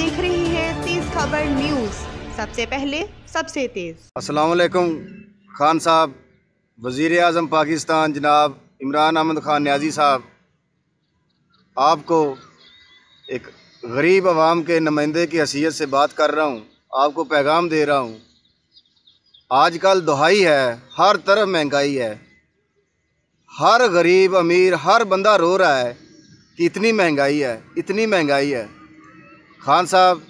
देख रही है तेज खबर न्यूज सबसे पहले सबसे तेज वालेकुम खान साहब वज़ी अजम पाकिस्तान जनाब इमरान अहमद खान न्याजी साहब आपको एक गरीब आवाम के नुमाइंदे की हैसियत से बात कर रहा हूँ आपको पैगाम दे रहा हूँ आजकल दुहाई है हर तरफ महंगाई है हर गरीब अमीर हर बंदा रो रहा है कि इतनी महंगाई है इतनी महंगाई है खान साहब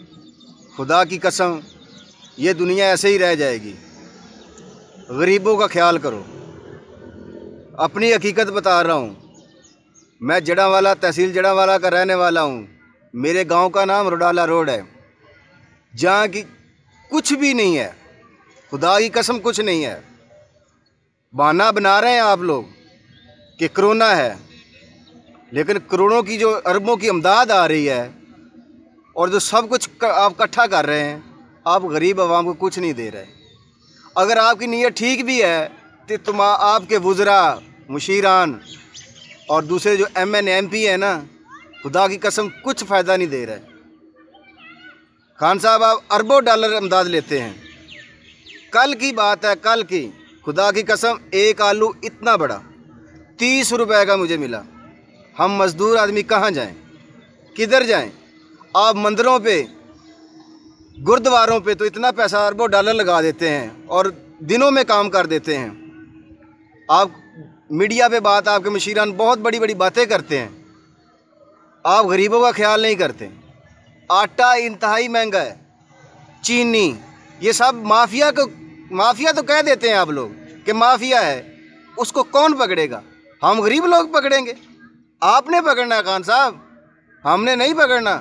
खुदा की कसम ये दुनिया ऐसे ही रह जाएगी गरीबों का ख्याल करो अपनी हकीकत बता रहा हूँ मैं जड़ावाला तहसील जड़ावाला का रहने वाला हूँ मेरे गांव का नाम रोडाला रोड है जहाँ की कुछ भी नहीं है खुदा की कसम कुछ नहीं है बहाना बना रहे हैं आप लोग कि कोरोना है लेकिन करोड़ों की जो अरबों की अमदाद आ रही है और जो सब कुछ कर, आप इकट्ठा कर रहे हैं आप गरीब आवाम को कुछ नहीं दे रहे अगर आपकी नीयत ठीक भी है तो तुम आपके बुज़रा मुशीरान और दूसरे जो एम एन एम पी है ना खुदा की कसम कुछ फ़ायदा नहीं दे रहे खान साहब आप अरबों डॉलर अमदाद लेते हैं कल की बात है कल की खुदा की कसम एक आलू इतना बड़ा तीस रुपए का मुझे मिला हम मज़दूर आदमी कहाँ जाएं किधर जाएं आप मंदिरों पे गुरुद्वारों पे तो इतना पैसा अरबों डॉलर लगा देते हैं और दिनों में काम कर देते हैं आप मीडिया पे बात आपके मशीरान बहुत बड़ी बड़ी बातें करते हैं आप गरीबों का ख्याल नहीं करते आटा इंतहाई महंगा है चीनी ये सब माफिया को माफिया तो कह देते हैं आप लोग कि माफिया है उसको कौन पकड़ेगा हम गरीब लोग पकड़ेंगे आपने पकड़ना है खान साहब हमने नहीं पकड़ना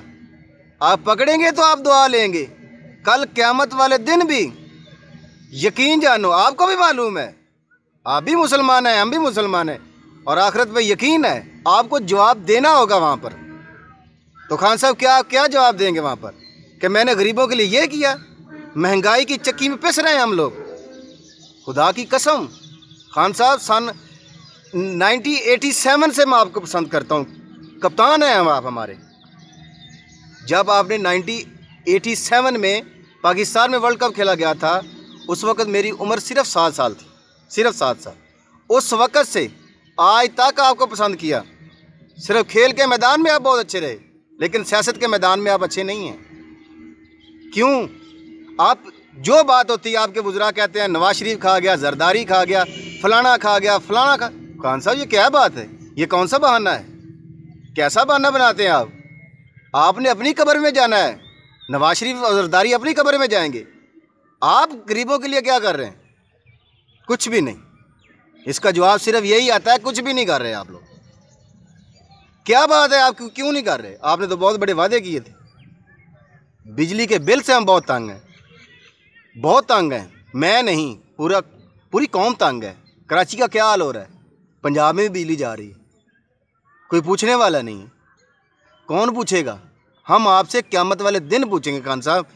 आप पकड़ेंगे तो आप दुआ लेंगे कल क़्यामत वाले दिन भी यकीन जानो आपको भी मालूम है आप भी मुसलमान हैं हम भी मुसलमान हैं और आखिरत में यकीन है आपको जवाब देना होगा वहाँ पर तो खान साहब क्या आप क्या जवाब देंगे वहाँ पर कि मैंने गरीबों के लिए ये किया महंगाई की चक्की में पिस रहे हैं हम लोग खुदा की कसम खान साहब सन सेवन से मैं आपको पसंद करता हूँ कप्तान हैं आप हमारे जब आपने 1987 में पाकिस्तान में वर्ल्ड कप खेला गया था उस वक्त मेरी उम्र सिर्फ सात साल थी सिर्फ सात साल उस वक्त से आज तक आपको पसंद किया सिर्फ खेल के मैदान में आप बहुत अच्छे रहे लेकिन सियासत के मैदान में आप अच्छे नहीं हैं क्यों आप जो बात होती है आपके वजरा कहते हैं नवाज शरीफ खा गया जरदारी खा गया फलाना खा गया फलाना खा कौन साहब ये क्या बात है ये कौन सा बहाना है कैसा बहाना बनाते हैं आप आपने अपनी कब्र में जाना है नवाज शरीफ और जरदारी अपनी कब्र में जाएंगे आप गरीबों के लिए क्या कर रहे हैं कुछ भी नहीं इसका जवाब सिर्फ यही आता है कुछ भी नहीं कर रहे आप लोग क्या बात है आप क्यों नहीं कर रहे आपने तो बहुत बड़े वादे किए थे बिजली के बिल से हम बहुत तंग हैं बहुत तंग हैं मैं नहीं पूरा पूरी कौम तंग है कराची का क्या हाल हो रहा है पंजाब में भी बिजली जा रही है कोई पूछने वाला नहीं है कौन पूछेगा हम आपसे क्यामत वाले दिन पूछेंगे खान साहब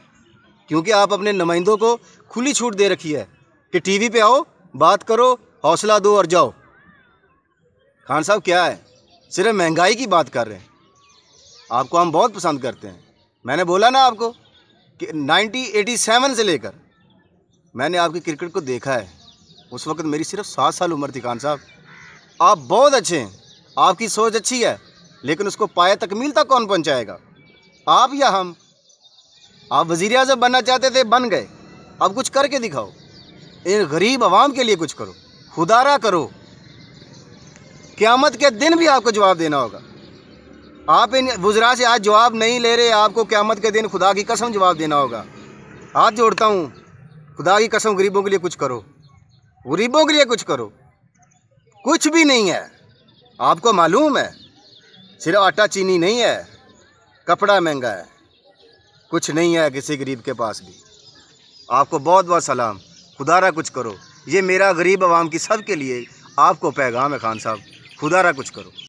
क्योंकि आप अपने नुमाइंदों को खुली छूट दे रखी है कि टीवी पे आओ बात करो हौसला दो और जाओ खान साहब क्या है सिर्फ महंगाई की बात कर रहे हैं आपको हम बहुत पसंद करते हैं मैंने बोला ना आपको कि सेवन से लेकर मैंने आपकी क्रिकेट को देखा है उस वक्त मेरी सिर्फ सात साल उम्र थी खान साहब आप बहुत अच्छे हैं आपकी सोच अच्छी है लेकिन उसको पाया तकमील तक कौन पहुँचाएगा आप या हम आप वज़ी अजम बनना चाहते थे बन गए अब कुछ करके दिखाओ इन गरीब आवाम के लिए कुछ करो खुदारा करो क़्यामत के दिन भी आपको जवाब देना होगा आप इन बुजरा से आज जवाब नहीं ले रहे आपको क़्यामत के दिन खुदा की कसम जवाब देना होगा हाथ जोड़ता हूँ खुदा की कसम गरीबों के लिए कुछ करो गरीबों के लिए कुछ करो कुछ भी नहीं है आपको मालूम है सिर्फ आटा चीनी नहीं है कपड़ा महंगा है कुछ नहीं है किसी गरीब के पास भी आपको बहुत बहुत सलाम खुदारा कुछ करो ये मेरा गरीब आवाम की सब के लिए आपको पैगाम है खान साहब खुदारा कुछ करो